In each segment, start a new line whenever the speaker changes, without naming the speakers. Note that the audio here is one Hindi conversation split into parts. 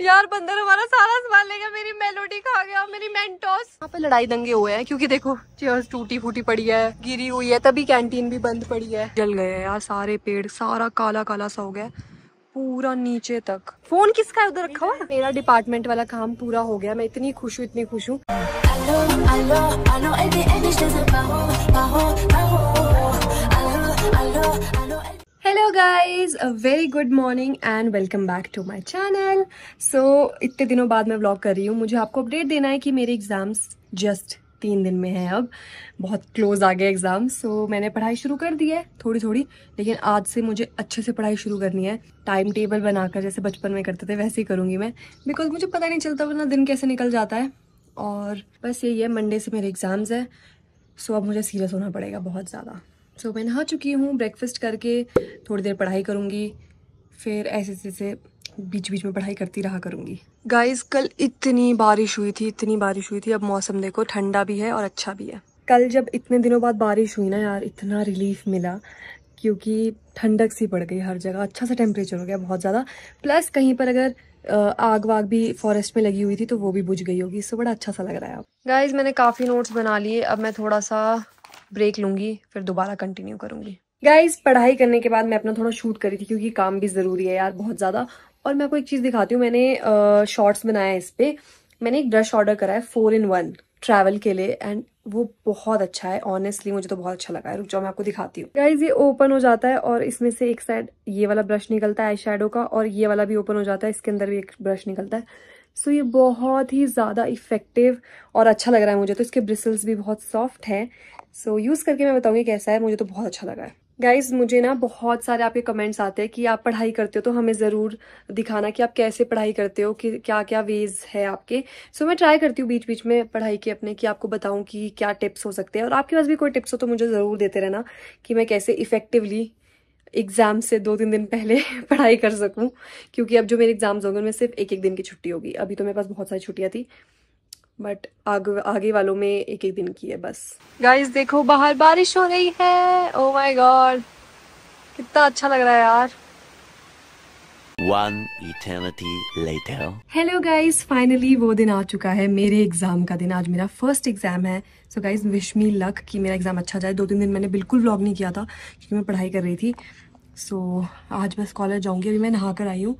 यार बंदर हमारा सारा सामान लेगा मेरी मेलोडी खा गया मेरी मेंटोस यहाँ पे लड़ाई दंगे हुए हैं क्योंकि देखो चेयर्स टूटी फूटी पड़ी है गिरी हुई है तभी कैंटीन भी बंद पड़ी है जल गए यार सारे पेड़ सारा काला काला सा हो गया पूरा नीचे तक फोन किसका उधर रखा हुआ मेरा डिपार्टमेंट वाला काम पूरा हो गया मैं इतनी खुश हूँ इतनी खुश हूँ hello guys a very good morning and welcome back to my channel so इतने दिनों बाद मैं व्लॉग कर रही हूँ मुझे आपको अपडेट देना है कि मेरे एग्ज़ाम्स जस्ट तीन दिन में है अब बहुत क्लोज आ गए एग्ज़ाम सो मैंने पढ़ाई शुरू कर दी है थोड़ी थोड़ी लेकिन आज से मुझे अच्छे से पढ़ाई शुरू करनी है टाइम टेबल बनाकर जैसे बचपन में करते थे वैसे ही करूँगी मैं बिकॉज मुझे पता नहीं चलता वरना दिन कैसे निकल जाता है और बस यही है मंडे से मेरे एग्ज़ाम्स हैं सो अब मुझे सीरियस होना पड़ेगा बहुत ज़्यादा सो so, मैं नहा चुकी हूँ ब्रेकफास्ट करके थोड़ी देर पढ़ाई करूँगी फिर ऐसे ऐसे से बीच बीच में पढ़ाई करती रहा करूँगी गाइस कल इतनी बारिश हुई थी इतनी बारिश हुई थी अब मौसम देखो ठंडा भी है और अच्छा भी है कल जब इतने दिनों बाद बारिश हुई ना यार इतना रिलीफ मिला क्योंकि ठंडक सी पड़ गई हर जगह अच्छा सा टेम्परेचर हो गया बहुत ज़्यादा प्लस कहीं पर अगर आग वाग भी फॉरेस्ट में लगी हुई थी तो वो भी बुझ गई होगी इससे बड़ा अच्छा सा लग रहा है गाइज मैंने काफ़ी नोट्स बना लिए अब मैं थोड़ा सा ब्रेक लूंगी फिर दोबारा कंटिन्यू करूंगी गाइज पढ़ाई करने के बाद मैं अपना थोड़ा शूट करी थी क्योंकि काम भी ज़रूरी है यार बहुत ज़्यादा और मैं आपको एक चीज़ दिखाती हूँ मैंने शॉर्ट्स बनाया है इस पे मैंने एक ब्रश ऑर्डर करा है फोर इन वन ट्रैवल के लिए एंड वो बहुत अच्छा है ऑनेस्टली मुझे तो बहुत अच्छा लगा है रुक जाओ मैं आपको दिखाती हूँ गाइज ये ओपन हो जाता है और इसमें से एक साइड ये वाला ब्रश निकलता है आई का और ये वाला भी ओपन हो जाता है इसके अंदर भी एक ब्रश निकलता है सो so, ये बहुत ही ज़्यादा इफ़ेक्टिव और अच्छा लग रहा है मुझे तो इसके ब्रिसल्स भी बहुत सॉफ्ट हैं सो so, यूज़ करके मैं बताऊँगी कैसा है मुझे तो बहुत अच्छा लगा है गाइज मुझे ना बहुत सारे आपके कमेंट्स आते हैं कि आप पढ़ाई करते हो तो हमें ज़रूर दिखाना कि आप कैसे पढ़ाई करते हो कि क्या क्या वेज है आपके सो so, मैं ट्राई करती हूँ बीच बीच में पढ़ाई के अपने कि आपको बताऊँ कि क्या टिप्स हो सकते हैं और आपके पास भी कोई टिप्स हो तो मुझे ज़रूर देते रहना कि मैं कैसे इफ़ेक्टिवली एग्ज़ाम से दो तीन दिन पहले पढ़ाई कर सकूँ क्योंकि अब जो मेरे एग्ज़ाम्स होंगे उनमें सिर्फ एक एक दिन की छुट्टी होगी अभी तो मेरे पास बहुत सारी छुट्टियाँ थी बट आग, आगे वालों में एक एक दिन की है बस गाइस देखो बाहर बारिश हो रही है ओ माय गॉड कितना अच्छा लग रहा है यार One eternity later. Hello guys, finally वो दिन आ चुका है मेरे एग्जाम का दिन आज मेरा फर्स्ट एग्जाम है so guys wish me luck कि मेरा एग्जाम अच्छा जाए दो तीन दिन मैंने बिल्कुल व्लॉग नहीं किया था क्योंकि मैं पढ़ाई कर रही थी सो so, आज बस कॉलेज जाऊंगी अभी मैं नहा कर आई हूँ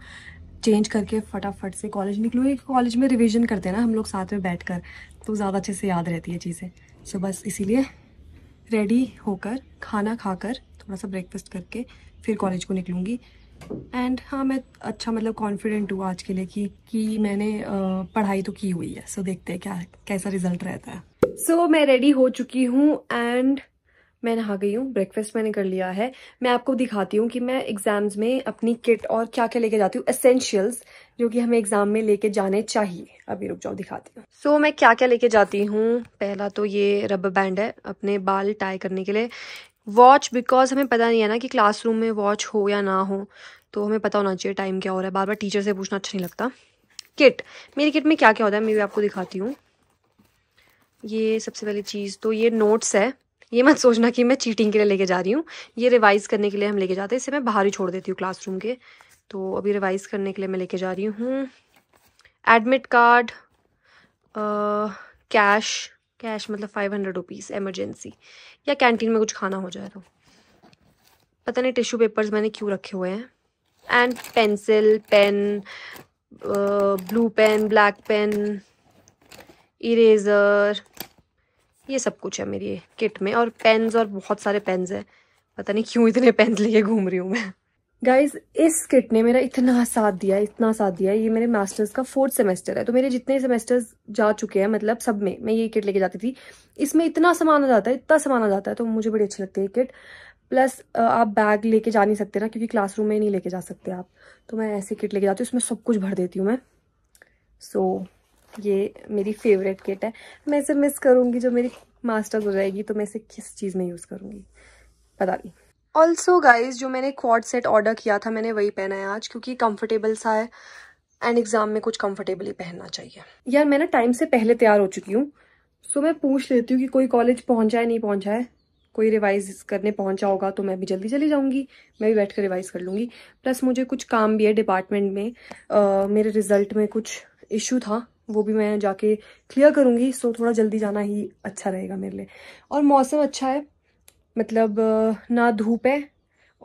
चेंज करके फटाफट से कॉलेज एक कॉलेज में रिविजन करते हैं ना हम लोग साथ में बैठ कर तो ज़्यादा अच्छे से याद रहती है चीज़ें सो बस इसीलिए रेडी होकर खाना खाकर थोड़ा सा ब्रेकफास्ट करके फिर कॉलेज को निकलूँगी एंड हाँ मैं अच्छा मतलब कॉन्फिडेंट हूँ आज के लिए कि कि मैंने पढ़ाई तो की हुई है सो so, देखते हैं क्या कैसा रिजल्ट रहता है सो so, मैं रेडी हो चुकी हूँ एंड मैं नहा गई हूँ ब्रेकफास्ट मैंने कर लिया है मैं आपको दिखाती हूँ कि मैं एग्जाम्स में अपनी किट और क्या क्या लेके जाती हूँ एसेंशियल्स जो कि हमें एग्जाम में लेके जाने चाहिए अभी रुक जाओ दिखाती हूँ सो so, मैं क्या क्या लेके जाती हूँ पहला तो ये रबर बैंड है अपने बाल टाई करने के लिए वॉच बिकॉज हमें पता नहीं है ना कि क्लासरूम में वॉच हो या ना हो तो हमें पता होना चाहिए टाइम क्या हो रहा है बार बार टीचर से पूछना अच्छा नहीं लगता किट मेरी किट में क्या क्या होता है मैं भी आपको दिखाती हूँ ये सबसे पहली चीज़ तो ये नोट्स है ये मत सोचना कि मैं चीटिंग के लिए लेके जा रही हूँ ये रिवाइज़ करने के लिए हम लेके जाते हैं इसे मैं बाहर ही छोड़ देती हूँ क्लासरूम के तो अभी रिवाइज़ करने के लिए मैं लेके जा रही हूँ एडमिट कार्ड कैश कैश मतलब फाइव हंड्रेड रुपीज़ एमरजेंसी या कैंटीन में कुछ खाना हो जाए तो पता नहीं टिश्यू पेपर्स मैंने क्यों रखे हुए हैं and pencil pen blue pen black pen eraser ये सब कुछ है मेरी किट में और पेन्स और बहुत सारे पेन्स है पता नहीं क्यों इतने पेन्स लेके घूम रही हूँ मैं गाइज इस किट ने मेरा इतना साथ दिया इतना साथ दिया ये मेरे मास्टर्स का फोर्थ सेमेस्टर है तो मेरे जितने सेमेस्टर्स जा चुके हैं मतलब सब में मैं ये किट लेके जाती थी इसमें इतना सामान आ जाता है इतना सामान आ जाता है तो मुझे बड़ी अच्छी लगती है ये किट प्लस आप बैग लेके जा नहीं सकते ना क्योंकि क्लासरूम में नहीं लेके जा सकते आप तो मैं ऐसे किट लेके जाती हूँ उसमें सब कुछ भर देती हूँ मैं सो so, ये मेरी फेवरेट किट है मैं इसे मिस करूँगी जो मेरी मास्टर्स हो जाएगी तो मैं इसे किस चीज़ में यूज़ करूँगी पता नहीं ऑल्सो गाइज जो मैंने क्वाड सेट ऑर्डर किया था मैंने वही पहना है आज क्योंकि कम्फर्टेबल सा है एंड एग्जाम में कुछ कम्फर्टेबली पहनना चाहिए यार मैं ना टाइम से पहले तैयार हो चुकी हूँ सो मैं पूछ लेती हूँ कि कोई कॉलेज पहुँचा है नहीं पहुँचा है कोई रिवाइज करने पहुँचा होगा तो मैं भी जल्दी चली जाऊँगी मैं भी बैठ कर रिवाइज कर लूँगी प्लस मुझे कुछ काम भी है डिपार्टमेंट में आ, मेरे रिजल्ट में कुछ इशू था वो भी मैं जाके क्लियर करूंगी सो थोड़ा जल्दी जाना ही अच्छा रहेगा मेरे लिए और मौसम अच्छा है मतलब ना धूप है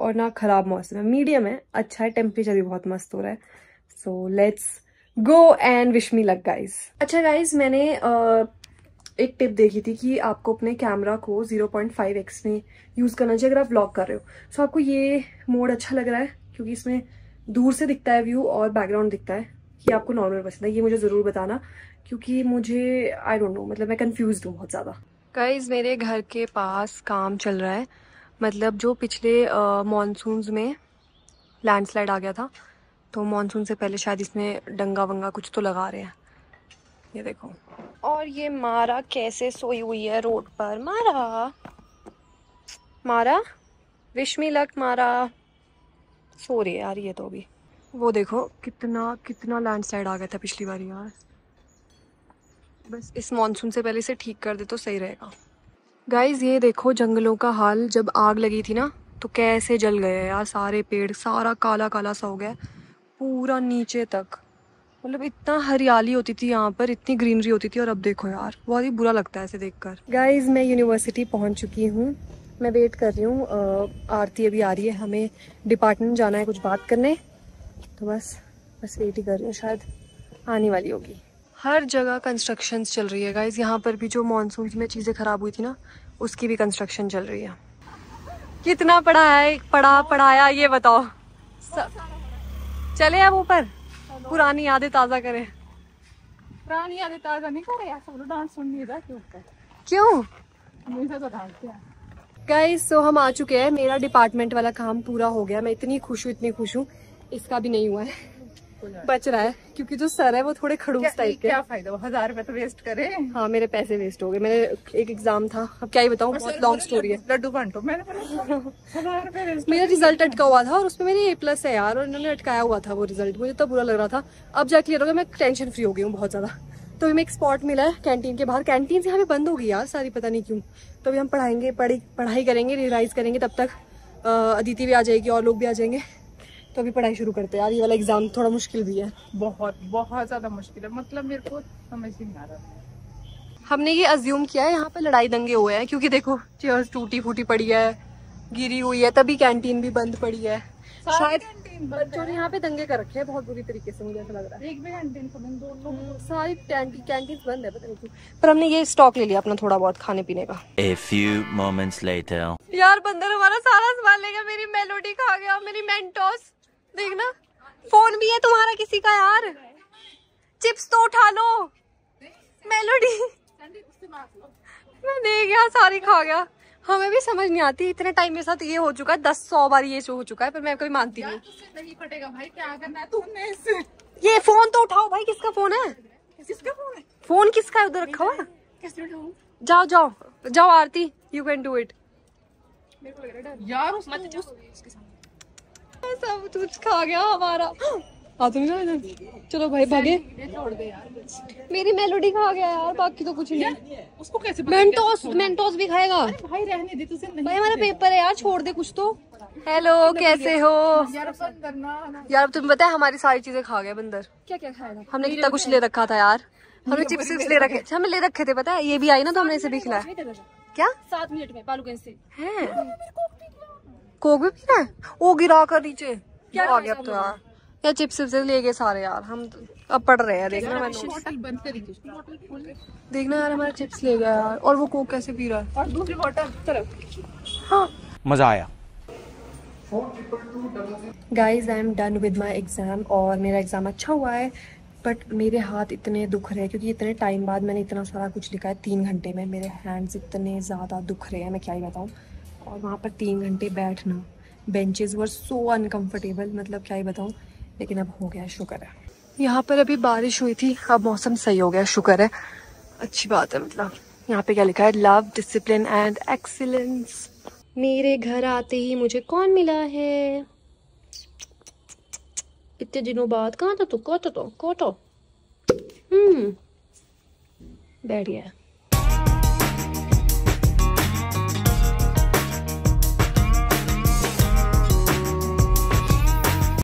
और ना ख़राब मौसम है मीडियम है अच्छा है टेम्परेचर भी बहुत मस्त हो रहा है so let's go and wish me luck guys अच्छा गाइज मैंने uh, एक टिप देखी थी कि आपको अपने कैमरा को 0.5x में यूज़ करना चाहिए अगर आप व्लॉग कर रहे हो सो so, आपको ये मोड अच्छा लग रहा है क्योंकि इसमें दूर से दिखता है व्यू और बैकग्राउंड दिखता है कि आपको नॉर्मल पसंद है ये मुझे ज़रूर बताना क्योंकि मुझे आई डोंट नो मतलब मैं कन्फ्यूज हूँ बहुत ज़्यादा गाइज मेरे घर के पास काम चल रहा है मतलब जो पिछले मानसून में लैंडस्लाइड आ गया था तो मानसून से पहले शायद इसमें डंगा वंगा कुछ तो लगा रहे हैं ये देखो और ये मारा कैसे सोई हुई है रोड पर मारा मारा विश्मी लक मारा सो रही है यार ये तो भी वो देखो कितना कितना लैंडस्लाइड आ गया था पिछली बार यार बस इस मानसून से पहले इसे ठीक कर दे तो सही रहेगा गाइज ये देखो जंगलों का हाल जब आग लगी थी ना तो कैसे जल गए यार सारे पेड़ सारा काला काला सा हो गया पूरा नीचे तक मतलब इतना हरियाली होती थी यहाँ पर इतनी ग्रीनरी होती थी और अब देखो यार बहुत ही बुरा लगता है ऐसे देखकर गाइस मैं यूनिवर्सिटी पहुँच चुकी हूँ मैं वेट कर रही हूँ आरती अभी आ रही है हमें डिपार्टमेंट जाना है कुछ बात करने तो बस बस वेट ही कर रही हूँ शायद आने वाली होगी हर जगह कंस्ट्रक्शन चल रही है गाइज यहाँ पर भी जो मानसून में चीज़ें ख़राब हुई थी ना उसकी भी कंस्ट्रक्शन चल रही है कितना पड़ा है पढ़ा पढ़ाया ये बताओ चले अब ऊपर पुरानी यादें ताज़ा करें पुरानी यादें ताज़ा नहीं करे यार सब डांस रहा क्यों क्यों मुझे तो डांस गाइज सो हम आ चुके हैं मेरा डिपार्टमेंट वाला काम पूरा हो गया मैं इतनी खुश हूँ इतनी खुश हूँ इसका भी नहीं हुआ है बच रहा है क्योंकि जो सर है वो थोड़े खड़ूस टाइप के क्या फायदा हजार रुपए तो वेस्ट करे हाँ मेरे पैसे वेस्ट हो गए मेरे एक एग्जाम था अब क्या ही बताऊँ बहुत लॉन्ग स्टोरी है लड्डू बांटो मैंने मेरा रिजल्ट अटका हुआ था और उसमें मेरे ए प्लस है यार और इन्होंने अटकाया हुआ था वो रिजल्ट मुझे तो बुरा लग रहा था अब जा क्लियर हो गया मैं टेंशन फ्री हो गई हूँ बहुत ज्यादा तो हमें एक स्पॉट मिला है कैंटीन के बाहर कैंटीन से हमें बंद हो गई यार सारी पता नहीं क्यों तो अभी हम पढ़ाएंगे पढ़ाई करेंगे रिवाइज करेंगे तब तक अदिति भी आ जाएगी और लोग भी आ जाएंगे तो अभी पढ़ाई शुरू करते हैं यार ये वाला एग्जाम थोड़ा मुश्किल भी है बहुत बहुत ज़्यादा मुश्किल है मतलब मेरे को समझ ही नहीं आ रहा हमने ये अज्यूम किया है यहाँ पे लड़ाई दंगे हुए हैं क्योंकि देखो चेयर्स टूटी फूटी पड़ी है गिरी हुई है तभी कैंटीन भी बंद पड़ी है शायद बच्चों ने यहाँ पे दंगे कर रखे हैं बहुत बुरी तरीके से मुझे ऐसा लग रहा है एक भी कैंटीन तो दोनों हम्म, सारी कैंटीन बंद है पता नहीं क्यों पर हमने ये स्टॉक ले लिया अपना थोड़ा बहुत खाने पीने का A few moments later. यार बंदर हमारा सारा सामान लेगा मेरी मेलोडी खा गया मेरी मेंटोस देखना फोन भी है तुम्हारा किसी का यार चिप्स तो उठा लो मेलोडी मैं देख गया सारी खा गया हमें भी समझ नहीं आती इतने टाइम के साथ ये हो चुका है दस सौ बार ये शो हो चुका है पर मैं कभी मानती नहीं फटेगा भाई क्या करना है तुमने इससे ये फोन तो उठाओ भाई किसका फोन है किसका फोन है फोन किसका है उधर रखा हुआ जाओ जाओ जाओ Aarti you can do it यार उस मत जाओ उसके सामने सब कुछ खा गया हमारा आ हाँ, तुम जाओ इधर चलो भाई भागे मेरी मेलोडी खा गया यार बाकी तो कुछ नहीं उसको कैसे मेंटोस मेंटोस भी खाएगा भाई रहने दे तुझे नहीं भाई हमारा पेपर है यार छोड़ दे कुछ तो हेलो कैसे हो यार अब तुम्हें पता है हमारी सारी चीजें खा गए बंदर क्या क्या खाया हमने कितना कुछ ले रखा था यार हमने चिप्स विप्स ले रखे अच्छा, हमने ले रखे थे पता है ये भी आई ना तो हमने इसे भी खिलाया क्या सात मिनट में बालूगंज से है कोक भी पीना वो गिरा कर नीचे क्या आ गया तो यार या चिप्स विप्स ले गए सारे यार हम तो अब पढ़ रहे हैं देखना मैंने देखना यार हमारा चिप्स ले गया यार और वो कोक कैसे पी रहा है और दूसरी बॉटल तरफ हाँ। मजा आया guys I am done with my exam और मेरा एग्ज़ाम अच्छा हुआ है बट मेरे हाथ इतने दुख रहे हैं क्योंकि इतने टाइम बाद मैंने इतना सारा कुछ लिखा है तीन घंटे में मेरे हैंड्स इतने ज़्यादा दुख रहे हैं मैं क्या ही बताऊँ और वहाँ पर तीन घंटे बैठना बेंचेस वर सो अनकम्फर्टेबल मतलब क्या ही बताऊँ लेकिन अब हो गया शुक्र है यहाँ पर अभी बारिश हुई थी अब मौसम सही हो गया शुक्र है अच्छी बात है मतलब यहाँ पे क्या लिखा है लव डिसिप्लिन एंड एक्सीलेंस मेरे घर आते ही मुझे कौन मिला है इतने दिनों बाद कहाँ था तू कोटो तो कोटो हम्म बैठ गया